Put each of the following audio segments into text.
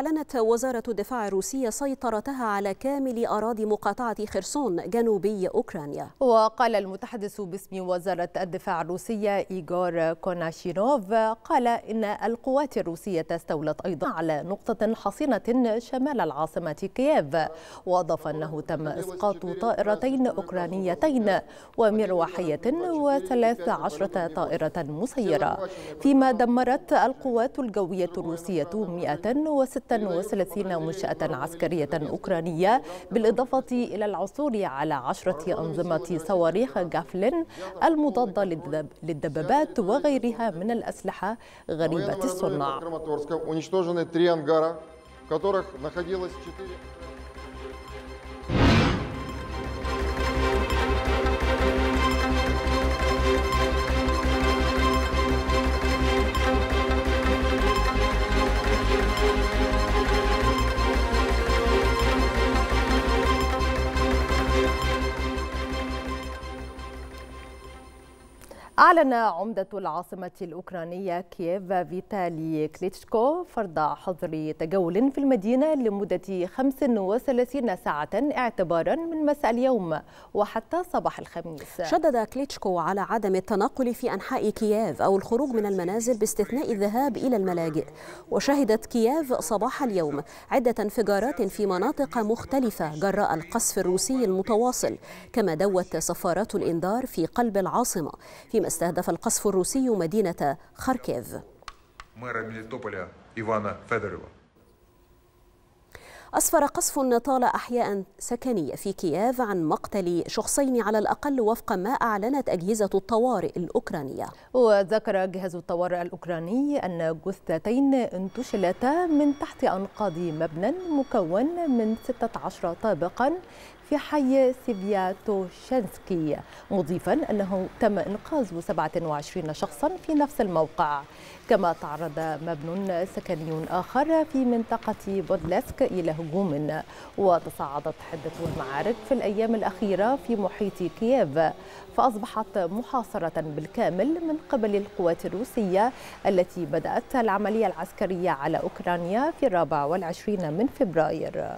أعلنت وزارة الدفاع الروسية سيطرتها على كامل أراضي مقاطعة خرسون جنوبي أوكرانيا وقال المتحدث باسم وزارة الدفاع الروسية إيغور كوناشينوف قال إن القوات الروسية استولت أيضا على نقطة حصينة شمال العاصمة كييف وأضاف أنه تم إسقاط طائرتين أوكرانيتين ومروحية وثلاث عشرة طائرة مسيرة فيما دمرت القوات الجوية الروسية 106 36 منشأة عسكرية أوكرانية بالإضافة إلى العثور على عشرة أنظمة صواريخ جافلين المضادة للدبابات وغيرها من الأسلحة غريبة الصنع. أعلن عمدة العاصمة الأوكرانية كييف فيتالي كليتشكو فرض حظر تجول في المدينة لمدة 35 ساعة اعتبارا من مساء اليوم وحتى صباح الخميس شدد كليتشكو على عدم التنقل في أنحاء كييف أو الخروج من المنازل باستثناء الذهاب إلى الملاجئ وشهدت كييف صباح اليوم عدة انفجارات في مناطق مختلفة جراء القصف الروسي المتواصل كما دوت صفارات الإنذار في قلب العاصمة في استهدف القصف الروسي مدينة خاركيف أسفر قصف طال أحياء سكنية في كييف عن مقتل شخصين على الأقل وفق ما أعلنت أجهزة الطوارئ الأوكرانية وذكر جهاز الطوارئ الأوكراني أن جثتين انتشلتا من تحت أنقاض مبنى مكون من 16 طابقا في حي سيفياتوشنسكي مضيفا أنه تم إنقاذ 27 شخصا في نفس الموقع كما تعرض مبن سكني آخر في منطقة بودلسك إلى هجوم وتصاعدت حدة المعارك في الأيام الأخيرة في محيط كييف فأصبحت محاصرة بالكامل من قبل القوات الروسية التي بدأت العملية العسكرية على أوكرانيا في الرابع والعشرين من فبراير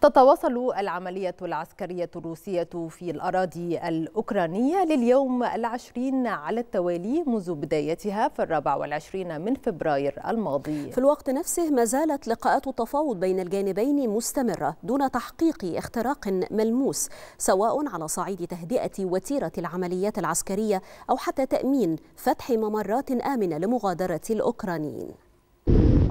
تتواصل العملية العسكرية الروسية في الأراضي الأوكرانية لليوم العشرين على التوالي منذ بدايتها في الرابع والعشرين من فبراير الماضي في الوقت نفسه ما زالت لقاءات التفاوض بين الجانبين مستمرة دون تحقيق اختراق ملموس سواء على صعيد تهدئة وتيرة العمليات العسكرية أو حتى تأمين فتح ممرات آمنة لمغادرة الأوكرانيين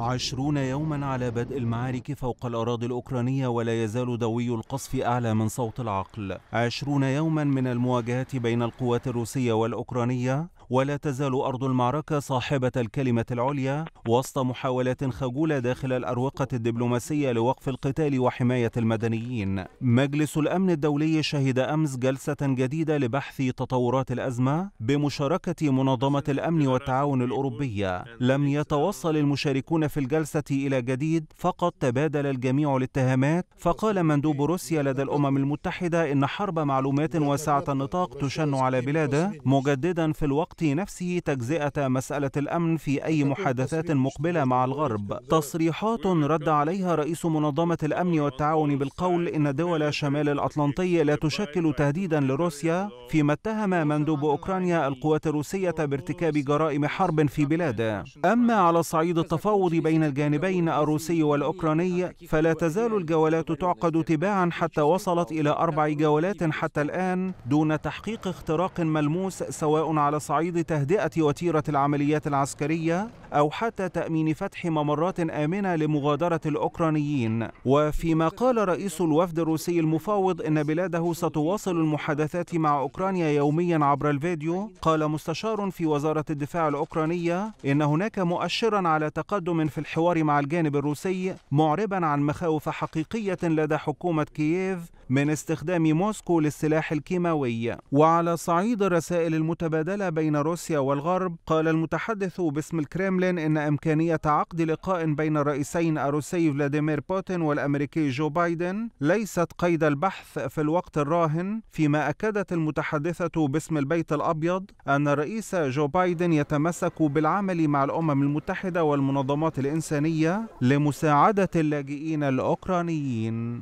عشرون يوما على بدء المعارك فوق الأراضي الأوكرانية ولا يزال دوي القصف أعلى من صوت العقل عشرون يوما من المواجهات بين القوات الروسية والأوكرانية ولا تزال أرض المعركة صاحبة الكلمة العليا وسط محاولات خجولة داخل الأروقة الدبلوماسية لوقف القتال وحماية المدنيين مجلس الأمن الدولي شهد أمس جلسة جديدة لبحث تطورات الأزمة بمشاركة منظمة الأمن والتعاون الأوروبية لم يتوصل المشاركون في الجلسة إلى جديد فقط تبادل الجميع الاتهامات فقال مندوب روسيا لدى الأمم المتحدة إن حرب معلومات واسعة النطاق تشن على بلاده مجددا في الوقت الوقت نفسه تجزئة مسألة الأمن في أي محادثات مقبلة مع الغرب تصريحات رد عليها رئيس منظمة الأمن والتعاون بالقول إن دول شمال الأطلنطي لا تشكل تهديدا لروسيا فيما اتهم مندوب أوكرانيا القوات الروسية بارتكاب جرائم حرب في بلاده أما على صعيد التفاوض بين الجانبين الروسي والأوكراني فلا تزال الجولات تعقد تباعا حتى وصلت إلى أربع جولات حتى الآن دون تحقيق اختراق ملموس سواء على صعيد صعيد تهدئة وتيرة العمليات العسكرية أو حتى تأمين فتح ممرات آمنة لمغادرة الأوكرانيين وفيما قال رئيس الوفد الروسي المفاوض إن بلاده ستواصل المحادثات مع أوكرانيا يوميا عبر الفيديو قال مستشار في وزارة الدفاع الأوكرانية إن هناك مؤشرا على تقدم في الحوار مع الجانب الروسي معربا عن مخاوف حقيقية لدى حكومة كييف من استخدام موسكو للسلاح الكيماوي وعلى صعيد الرسائل المتبادلة بين روسيا والغرب قال المتحدث باسم الكريملين إن إمكانية عقد لقاء بين الرئيسين الروسي فلاديمير بوتين والأمريكي جو بايدن ليست قيد البحث في الوقت الراهن فيما أكدت المتحدثة باسم البيت الأبيض أن الرئيس جو بايدن يتمسك بالعمل مع الأمم المتحدة والمنظمات الإنسانية لمساعدة اللاجئين الأوكرانيين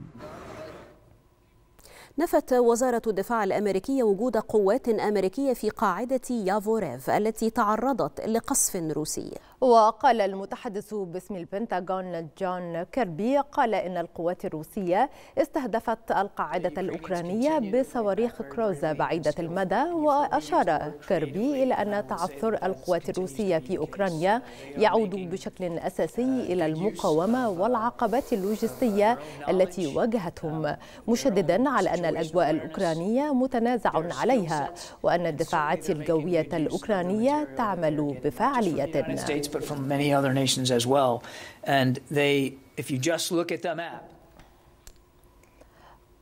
نفت وزارة الدفاع الأمريكية وجود قوات أمريكية في قاعدة يافوريف التي تعرضت لقصف روسي وقال المتحدث باسم البنتاغون جون كيربي قال إن القوات الروسية استهدفت القاعدة الأوكرانية بصواريخ كروزا بعيدة المدى وأشار كيربي إلى أن تعثر القوات الروسية في أوكرانيا يعود بشكل uh, أساسي إلى المقاومة uh, والعقبات uh, اللوجستية التي واجهتهم مشددا على أن الأجواء الأوكرانية متنازع عليها وأن الدفاعات الجوية الأوكرانية تعمل بفاعلية but from many other nations as well. And they, if you just look at the map,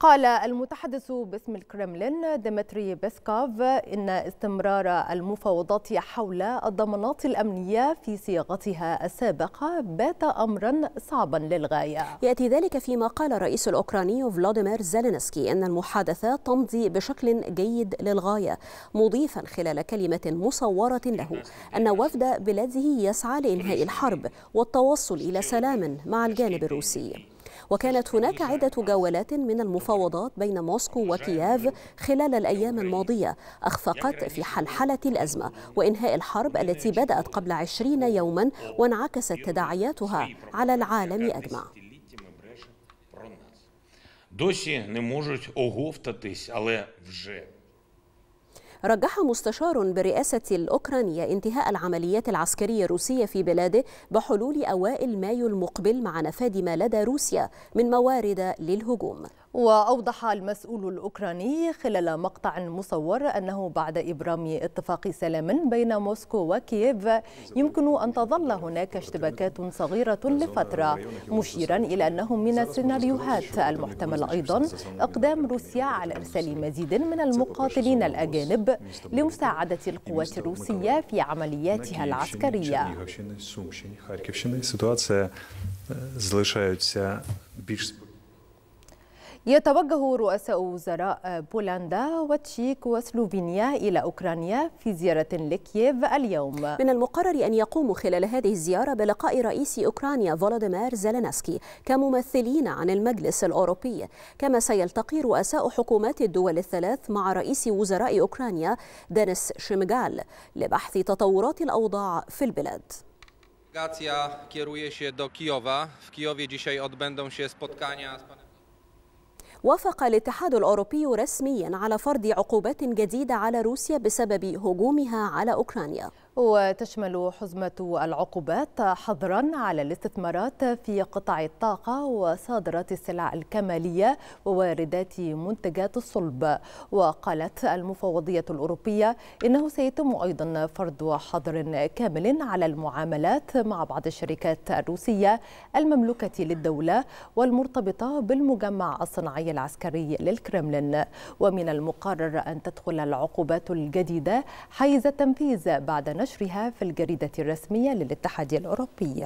قال المتحدث باسم الكرملين ديمتري بيسكوف إن استمرار المفاوضات حول الضمانات الأمنية في صياغتها السابقة بات أمرا صعبا للغاية يأتي ذلك فيما قال الرئيس الأوكراني فلاديمير زيلينسكي أن المحادثات تمضي بشكل جيد للغاية مضيفا خلال كلمة مصورة له أن وفد بلاده يسعى لإنهاء الحرب والتوصل إلى سلام مع الجانب الروسي وكانت هناك عدة جولات من المفاوضات بين موسكو وكييف خلال الأيام الماضية أخفقت في حلحلة الأزمة وإنهاء الحرب التي بدأت قبل عشرين يوما وانعكست تداعياتها على العالم أجمع Досі не можуть оговтатись, але вже رجح مستشار برئاسة الأوكرانية انتهاء العمليات العسكرية الروسية في بلاده بحلول أوائل مايو المقبل مع نفاد ما لدى روسيا من موارد للهجوم وأوضح المسؤول الأوكراني خلال مقطع مصور أنه بعد إبرام اتفاق سلام بين موسكو وكييف يمكن أن تظل هناك اشتباكات صغيرة لفترة مشيرا إلى أنه من السيناريوهات المحتملة أيضا إقدام روسيا على إرسال مزيد من المقاتلين الأجانب لمساعدة القوات الروسية في عملياتها العسكرية. Э, يتوجه رؤساء وزراء بولندا وتشيك وسلوفينيا إلى أوكرانيا في زيارة لكييف اليوم من المقرر أن يقوموا خلال هذه الزيارة بلقاء رئيس أوكرانيا فولوديمير زيلينسكي كممثلين عن المجلس الأوروبي كما سيلتقي رؤساء حكومات الدول الثلاث مع رئيس وزراء أوكرانيا دانس شيمغال لبحث تطورات الأوضاع في البلاد Delegacja kieruje się do Kijowa. W Kijowie dzisiaj odbędą się spotkania z panem وافق الاتحاد الأوروبي رسميا على فرض عقوبات جديدة على روسيا بسبب هجومها على أوكرانيا وتشمل حزمة العقوبات حظرا على الاستثمارات في قطاع الطاقة وصادرات السلع الكمالية وواردات منتجات الصلب وقالت المفوضية الأوروبية إنه سيتم أيضا فرض حظر كامل على المعاملات مع بعض الشركات الروسية المملوكة للدولة والمرتبطة بالمجمع الصناعي العسكري للكرملين ومن المقرر أن تدخل العقوبات الجديدة حيز التنفيذ بعد ونشرها في الجريدة الرسمية للاتحاد الأوروبي.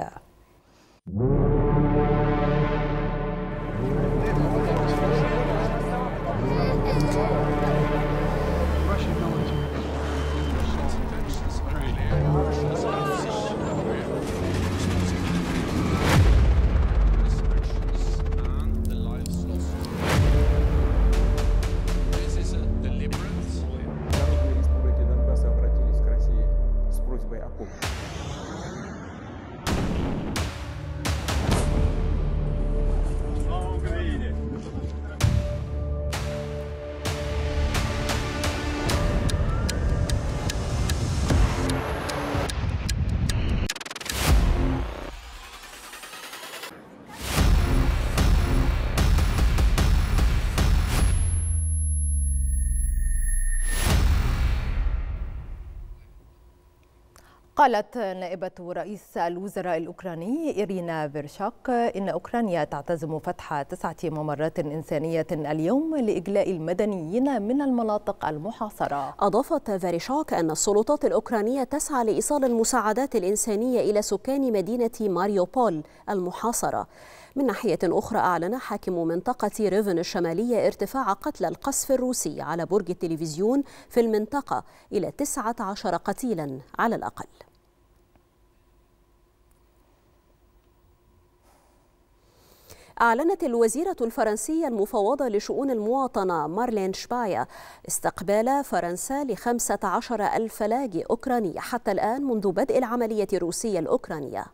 قالت نائبة رئيس الوزراء الأوكراني إيرينا فيرشاك إن أوكرانيا تعتزم فتح تسعة ممرات إنسانية اليوم لإجلاء المدنيين من المناطق المحاصرة أضافت فيرشاك أن السلطات الأوكرانية تسعى لإيصال المساعدات الإنسانية إلى سكان مدينة ماريوبول المحاصرة من ناحية أخرى أعلن حاكم منطقة ريفن الشمالية ارتفاع قتل القصف الروسي على برج التلفزيون في المنطقة إلى 19 قتيلا على الأقل أعلنت الوزيرة الفرنسية المفوضة لشؤون المواطنة مارلين شبايا استقبال فرنسا لخمسة عشر ألف لاجئ أوكراني حتى الآن منذ بدء العملية الروسية الأوكرانية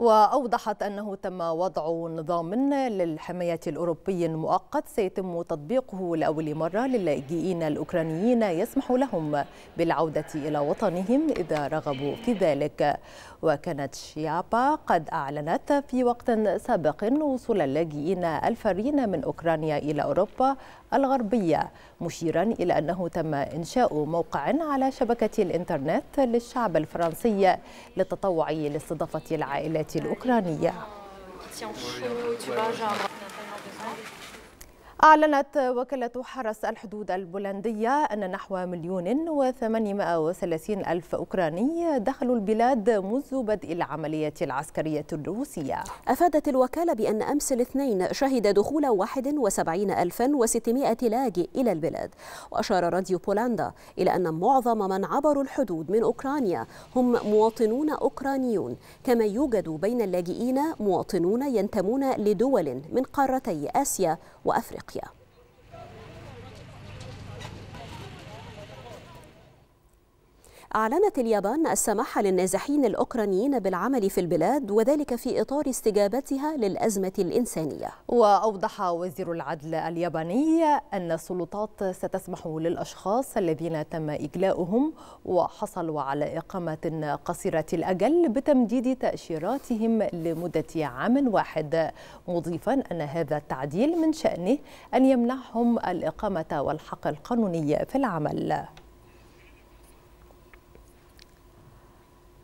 وأوضحت أنه تم وضع نظام للحماية الأوروبي المؤقت سيتم تطبيقه لأول مرة للاجئين الأوكرانيين يسمح لهم بالعودة إلى وطنهم إذا رغبوا في ذلك وكانت شيابا قد أعلنت في وقت سابق وصول اللاجئين الفارين من أوكرانيا إلى أوروبا الغربية مشيرا إلى أنه تم إنشاء موقع على شبكة الإنترنت للشعب الفرنسي للتطوع لاستضافة العائلات الأوكرانية أعلنت وكالة حرس الحدود البولندية أن نحو مليون و830 ألف أوكراني دخلوا البلاد منذ بدء العملية العسكرية الروسية أفادت الوكالة بأن أمس الاثنين شهد دخول 71600 لاجئ إلى البلاد وأشار راديو بولندا إلى أن معظم من عبروا الحدود من أوكرانيا هم مواطنون أوكرانيون كما يوجد بين اللاجئين مواطنون ينتمون لدول من قارتي آسيا وأفريقيا help you. أعلنت اليابان السماح للنازحين الأوكرانيين بالعمل في البلاد وذلك في إطار استجابتها للأزمة الإنسانية وأوضح وزير العدل الياباني أن السلطات ستسمح للأشخاص الذين تم إجلاؤهم وحصلوا على إقامة قصيرة الأجل بتمديد تأشيراتهم لمدة عام واحد مضيفا أن هذا التعديل من شأنه أن يمنحهم الإقامة والحق القانوني في العمل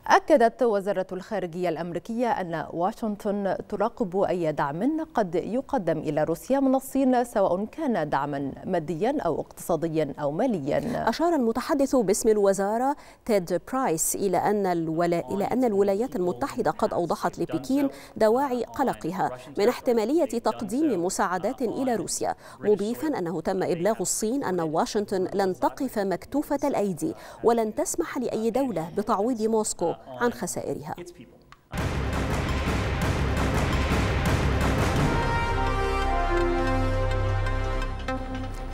أكدت وزارة الخارجية الأمريكية أن واشنطن تراقب أي دعم قد يقدم إلى روسيا من الصين سواء كان دعما ماديا أو اقتصاديا أو ماليا أشار المتحدث باسم الوزارة تيد برايس إلى أن, الولا... إلى أن الولايات المتحدة قد أوضحت لبكين دواعي قلقها من احتمالية تقديم مساعدات إلى روسيا مضيفا أنه تم إبلاغ الصين أن واشنطن لن تقف مكتوفة الأيدي ولن تسمح لأي دولة بتعويض موسكو آه. عن خسائرها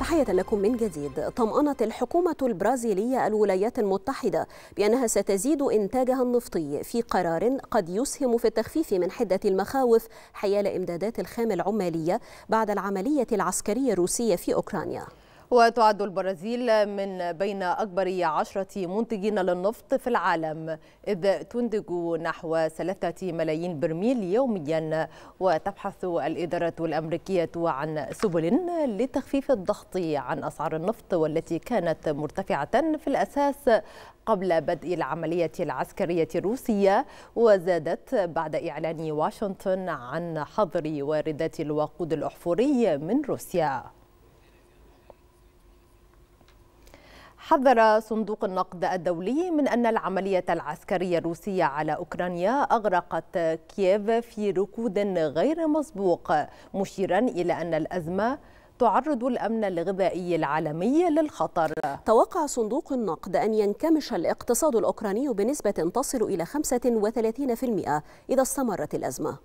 تحية لكم من جديد طمأنت الحكومة البرازيلية الولايات المتحدة بأنها ستزيد إنتاجها النفطي في قرار قد يسهم في التخفيف من حدة المخاوف حيال إمدادات الخام العمالية بعد العملية العسكرية الروسية في أوكرانيا وتعد البرازيل من بين أكبر عشرة منتجين للنفط في العالم إذ تنتج نحو ثلاثة ملايين برميل يوميا وتبحث الإدارة الأمريكية عن سبل لتخفيف الضغط عن أسعار النفط والتي كانت مرتفعة في الأساس قبل بدء العملية العسكرية الروسية وزادت بعد إعلان واشنطن عن حظر واردات الوقود الأحفوري من روسيا حذر صندوق النقد الدولي من أن العملية العسكرية الروسية على أوكرانيا أغرقت كييف في ركود غير مسبوق مشيرا إلى أن الأزمة تعرض الأمن الغذائي العالمي للخطر توقع صندوق النقد أن ينكمش الاقتصاد الأوكراني بنسبة تصل إلى 35% إذا استمرت الأزمة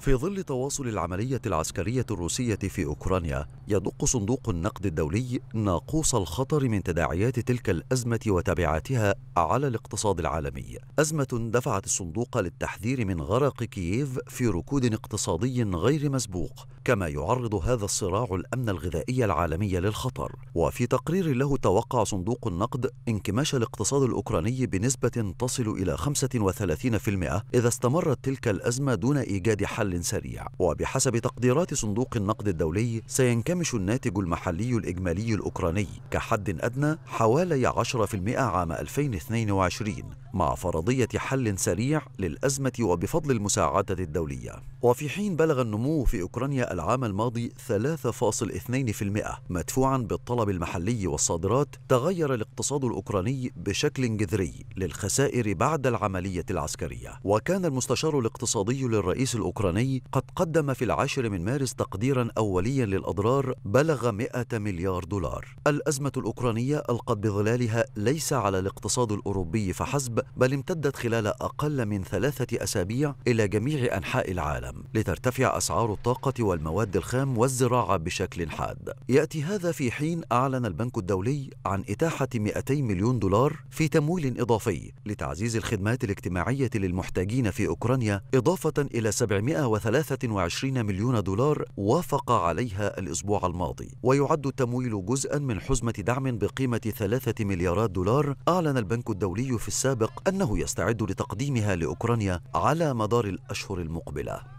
في ظل تواصل العملية العسكرية الروسية في أوكرانيا يدق صندوق النقد الدولي ناقوس الخطر من تداعيات تلك الأزمة وتبعاتها على الاقتصاد العالمي أزمة دفعت الصندوق للتحذير من غرق كييف في ركود اقتصادي غير مسبوق كما يعرض هذا الصراع الأمن الغذائي العالمي للخطر وفي تقرير له توقع صندوق النقد انكماش الاقتصاد الأوكراني بنسبة تصل إلى 35% إذا استمرت تلك الأزمة دون إيجاد حل حل سريع وبحسب تقديرات صندوق النقد الدولي سينكمش الناتج المحلي الإجمالي الأوكراني كحد أدنى حوالي 10% عام 2022 مع فرضية حل سريع للأزمة وبفضل المساعدة الدولية وفي حين بلغ النمو في أوكرانيا العام الماضي 3.2% مدفوعا بالطلب المحلي والصادرات تغير الاقتصاد الأوكراني بشكل جذري للخسائر بعد العملية العسكرية وكان المستشار الاقتصادي للرئيس الأوكراني الوطني قد قدم في العاشر من مارس تقديرا أوليا للأضرار بلغ 100 مليار دولار الأزمة الأوكرانية ألقت بظلالها ليس على الاقتصاد الأوروبي فحسب بل امتدت خلال أقل من ثلاثة أسابيع إلى جميع أنحاء العالم لترتفع أسعار الطاقة والمواد الخام والزراعة بشكل حاد يأتي هذا في حين أعلن البنك الدولي عن إتاحة 200 مليون دولار في تمويل إضافي لتعزيز الخدمات الاجتماعية للمحتاجين في أوكرانيا إضافة إلى 700 123 مليون دولار وافق عليها الأسبوع الماضي ويعد التمويل جزءا من حزمة دعم بقيمة 3 مليارات دولار أعلن البنك الدولي في السابق أنه يستعد لتقديمها لأوكرانيا على مدار الأشهر المقبلة